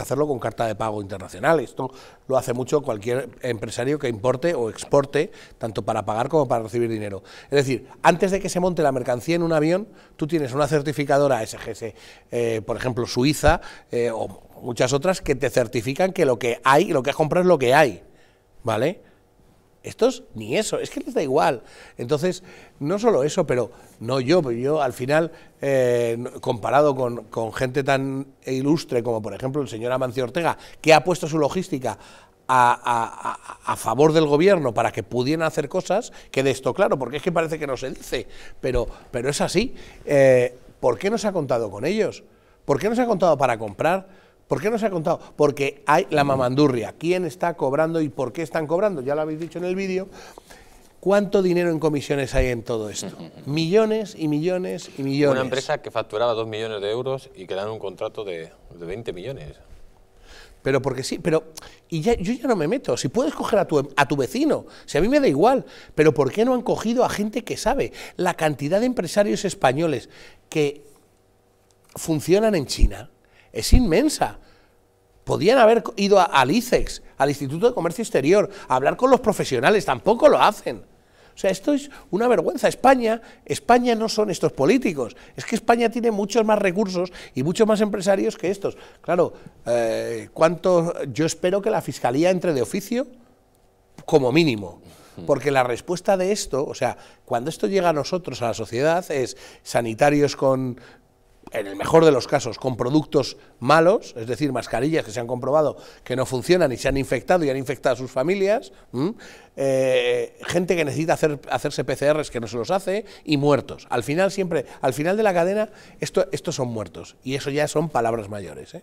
hacerlo con carta de pago internacional. Esto lo hace mucho cualquier empresario que importe o exporte, tanto para pagar como para recibir dinero. Es decir, antes de que se monte la mercancía en un avión, tú tienes una certificadora SGS, eh, por ejemplo, Suiza eh, o muchas otras, que te certifican que lo que hay, lo que has comprado es lo que hay. ¿Vale? Estos ni eso, es que les da igual. Entonces, no solo eso, pero no yo, yo al final, eh, comparado con, gente tan ilustre como por ejemplo el señor Amancio Ortega, que ha puesto su logística a, favor del gobierno para que pudieran hacer cosas, que de esto claro, porque es que parece que no se dice, pero, es así. Eh, ¿Por qué no se ha contado con ellos? ¿Por qué no se ha contado para comprar? ¿Por qué no se ha contado? Porque hay la mamandurria. ¿Quién está cobrando y por qué están cobrando? Ya lo habéis dicho en el vídeo. ¿Cuánto dinero en comisiones hay en todo esto? Millones y millones y millones. Una empresa que facturaba 2 millones de euros y que dan un contrato de, 20 millones. Pero porque sí, pero y yo ya no me meto. Si puedes coger a tu, a tu vecino, si a mí me da igual, pero ¿por qué no han cogido a gente que sabe? La cantidad de empresarios españoles que funcionan en China, es inmensa. Podían haber ido a, al ICEX, al Instituto de Comercio Exterior, a hablar con los profesionales, tampoco lo hacen. O sea, esto es una vergüenza. España, España no son estos políticos. Es que España tiene muchos más recursos y muchos más empresarios que estos. Claro, eh, Yo espero que la fiscalía entre de oficio como mínimo. Porque la respuesta de esto, o sea, cuando esto llega a nosotros, a la sociedad, es sanitarios con, en el mejor de los casos, con productos malos, es decir, mascarillas que se han comprobado que no funcionan y se han infectado y han infectado a sus familias, eh, gente que necesita hacer, hacerse PCRs que no se los hace y muertos. Al final siempre, al final de la cadena, esto, estos son muertos y eso ya son palabras mayores. ¿eh?